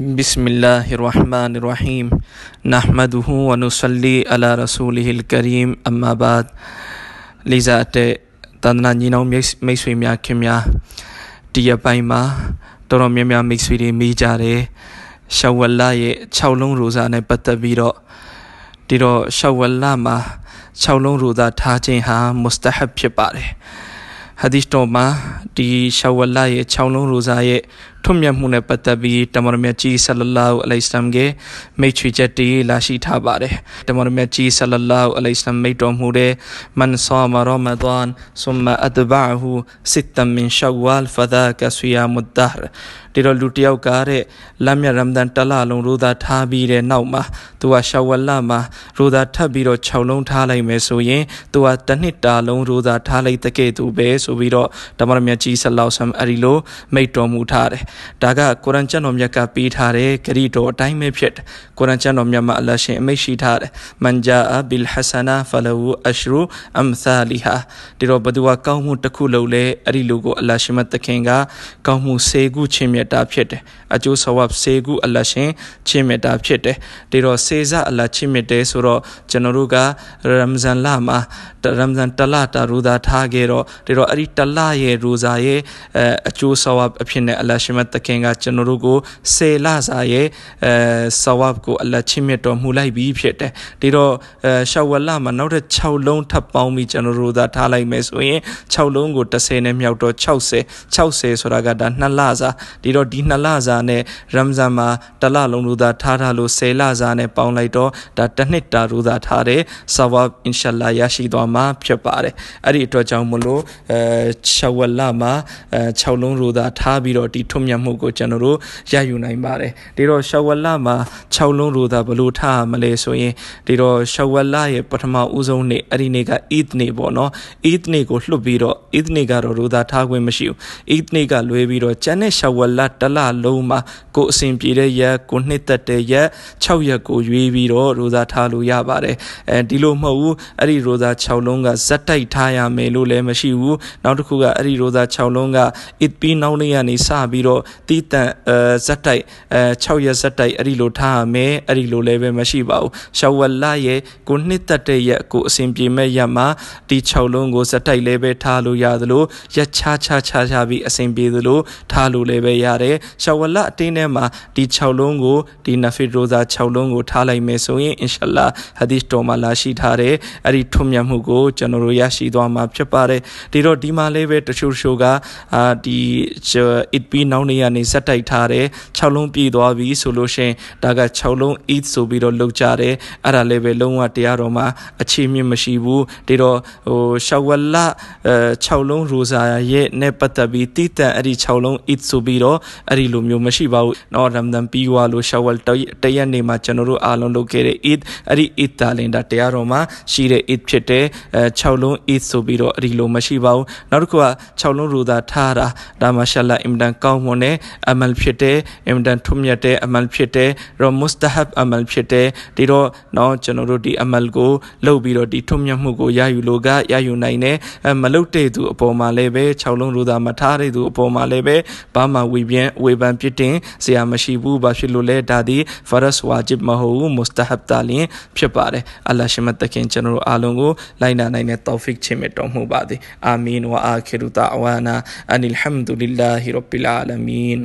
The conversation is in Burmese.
بسم الله الرحمن الرحيم نحمده ونصلي على رسوله الكريم اما بعد လေးစားတဲ့တန်တနာညီနောင်မိတ်ဆွေများခင်များဒီရပိုင်းမှာတော်တော်များများမိတ်ဆွေတွေမိကြတယ်ရှောက်ဝက်လရဲ့6လုံးရိုစာနဲ့ပတ်သက်ပြီးတော့ဒီတော့ရှောက်ဝက်လမှာ6လုံးရိုစာထားခြင်းဟာ မုစတဟပ်ဖြစ်ပါတယ်ဟာဒီစ်တော်မှာဒီရှောက်ဝက်လရဲ့6လုံးရိုစာရဲ့ထွတ်မြတ်မှုနဲ့ပတ်သက်ပြီးတမန်တော်မြတ်ကြီးဆလလာဟူအလိုင်စလမ်ကမိတ်ချွေချက်တည်းလာရှိထားပါတယ်တမန်တော်မြတ်ကြီးဆလလာဟူအလိုင်စလမ်မိတ်တော်မူတဲ့မန်ဆာမရမဒန်ဆုမအဒဘာဟူစစ်တမင်ရှဝါလ်ဖဒါကဆူယာမုဒ်ဒါဟ်ဒီတော့လူတယောက်ကတဲ့လက်မြတ်ရမဒန်တလလုံးရိုးသားထားပြီးတဲ့နောက်မှာသူကရှဝလမှာရိုးသားထပ်ပြီးတော့6လုံးထားလိုက်မယ်ဆိုရင်သူကတစ်နှစ်တာလုံးရိုးသားထားလိုက်တဲ့ကဲ့သို့ပဲဆိုပြီးတော့တမန်တော်မြတ်ကြီးဆလလာဟူအလိုင်စလမ်အဲဒီလိုမိတ်တော်မူထားတယ်ဒါကကုရ်အန်ကျမ်းတော်မြတ်ကပေးထားတဲ့ဂရီတော်အတိုင်းပဲဖြစ်တယ်ကုရ်အန်ကျမ်းတော်မြတ်မှာအလရှင်အမိန့်ရှိထားတယ်မန်ဂျာအဘီလ်ဟဆနာ ဖလဝူအရှရူအမ်သာလီဟာဒီတော့ဘသူကကောင်းမှုတစ်ခုလုပ်လဲအဲ့ဒီလူကိုအလရှင်မသခင်က ကောင်းမှု၁၀ခုချင်းမြတ်တာဖြစ်တယ်အကျိုးဆဝပ်၁၀ခုအလရှင်ချင်းမြတ်တာဖြစ်တယ်ဒီတော့စေစအလချင်းမြတ်တယ်ဆိုတော့ကျွန်တော်တို့ကရမဇန်လမှာရမဇန်တလတာရူသာထားခဲ့တော့ဒီတော့အဲ့ဒီတလရဲ့ရူဇာရဲ့အကျိုးဆဝပ်အဖြစ်နဲ့အလရှင်မမသခင်ကကျွန်တော်တို့ကိုစေလစာရဲ့အဲဆဝပ်ကိုအလတ်ချင်းမြတ်တော်မူလိုက်ပြီးဖြစ်တယ်ဒီတော့အဲရှောဝလမှာနောက်ထပ်6လုံးထပ်ပေါင်းပြီးကျွန်တော်တို့သာထားလိုက်မယ်ဆိုရင်6လုံးကို30နဲ့မြောက်တော့60 60ဆိုတာကဒါ2လစာဒီတော့ဒီ2လစာနဲ့ရမ်ဇန်မှာတလလုံးတို့သာထားထားလို့10လစာနဲ့ပေါင်းလိုက်တော့ဒါတစ်နှစ်တာတို့သာထားတယ်ဆဝပ်အင်ရှာလာရရှိသွားမှာဖြစ်ပါတယ်အဲ့ဒီအတွက်ကြောင့်မလို့အဲရှောဝလမှာ6လုံးတို့သာထားပြီးတော့ဒီထွတ်မြတ်မှုကိုကျွန်တော်တို့ရယူနိုင်ပါတယ်ဒီတော့ရှောဝလမှာ6လုံးလို့သာဘလို့ထားရမလဲဆိုရင်ဒီတော့ရှောဝလရဲ့ပထမဦးဆုံးနေ့အဲ့ဒီနေ့က Eid နေ့ပေါ့နော် Eid နေ့ကိုလွတ်ပြီးတော့ Eid နေ့ကတော့ရိုးသားထားခွင့်မရှိဘူး Eid နေ့ကလွဲပြီးတော့ကျန်တဲ့ရှောဝလတလလုံးမှာကိုအစဉ်ပြေတဲ့ရက်ကိုနှစ်သက်တဲ့ရက်6ရက်ကိုရွေးပြီးတော့ရိုးသားထားလို့ရပါတယ်အဲဒီလိုမဟုတ်ဘူးအဲ့ဒီရိုးသား6လုံးကဇက်တိုက်ထားရမယ်လို့လည်းမရှိဘူးနောက်တစ်ခုကအဲ့ဒီရိုးသား6လုံးက Eid ပြီးနောက်နေ့ကနေစပြီးတော့တော့တီးတန့်အဲဇက်တိုက်အဲ6ရက်ဇက်တိုက်အဲ့ဒီလိုထားရမယ်အဲ့ဒီလိုလည်းပဲမရှိပါဘူးရှောဝလရဲ့ကိုနှစ်သက်တဲ့ရက်ကိုအစဉ်ပြေမဲ့ရက်မှာဒီ6လုံးကိုဇက်တိုက်လည်းပဲထားလို့ရသလိုရက်ချာချာချာချာပြီးအစဉ်ပြေသလိုထားလို့လည်းပဲရတယ်ရှောဝလအတင်းထဲမှာဒီ6လုံးကိုဒီနဖီရိုဇာ6လုံးကိုထားလိုက်မယ်ဆိုရင်အင်ရှာလာဟာဒီစ်တော်မှာလာရှိထားတဲ့အဲ့ဒီထွတ်မြတ်မှုကိုကျွန်တော်တို့ရရှိသွားမှာဖြစ်ပါတယ်ဒီတော့ဒီမှာလည်းပဲတချို့တချို့ကအာဒီအစ်ပီနောက်နေရနေစက်တိုက်ထားတယ်6လုံးပြည့်သွားပြီဆိုလို့ရှင်ဒါက6လုံး each ဆိုပြီးတော့လောက်ကြတယ်အဲ့ဒါလည်းပဲလုံးဝတရားတော်မှာအခြေမြင့်မရှိဘူးဒါတော့ဟိုရှောက်ဝလ6လုံးရိုစာရဲ့နဲ့ပတ်သက်ပြီးတိတန်အဲ့ဒီ6လုံး each ဆိုပြီးတော့အဲ့ဒီလိုမျိုးမရှိပါဘူးတော့ရမ်ဒန်ပြီးွားလို့ရှောက်ဝလတရက်နေမှာကျွန်တော်တို့အားလုံးလုပ်ခဲ့တဲ့ each အဲ့ဒီ each တာလင်ဒါတရားတော်မှာရှိတဲ့ each ဖြစ်တဲ့6လုံး each ဆိုပြီးတော့အဲ့ဒီလိုမရှိပါဘူးနောက်တစ်ခုက6လုံးရိုစာထားတာဒါမှရှာလာအင်တန်ကောင်းမွန်တဲ့အမယ်ဖြစ်တဲ့အင်မတန်ထွတ်မြတ်တဲ့အမယ်ဖြစ်တဲ့တော့မုစတဟပ်အမယ်ဖြစ်တဲ့ဒီတော့နော်ကျွန်တော်တို့ဒီအမယ်ကိုလှုပ်ပြီးတော့ဒီထွတ်မြတ်မှုကိုရယူလို့ကရယူနိုင်တယ်မလှုပ်တဲ့သူအပေါ်မှာလည်းပဲ၆လုံးလိုသာမထားတဲ့သူအပေါ်မှာလည်းပဲဘာမှဝေပြန်ဝေဖန်ပြစ်တင်စရာမရှိဘူးဘာဖြစ်လို့လဲဒါဒီဖရစ်ဝါဂျစ်မဟုတ်ဘူးမုစတဟပ်တာလင်ဖြစ်ပါတယ်အလ္လာရှိမတခင်ကျွန်တော်တို့အားလုံးကိုလိုက်နာနိုင်တဲ့ tawfiq ချင့်မြတ်တော်မူပါသည်အာမင်ဝအာခိရူတာအဝါနာအန်အလ်ဟမ်ဒူလ لله رب العالمين mean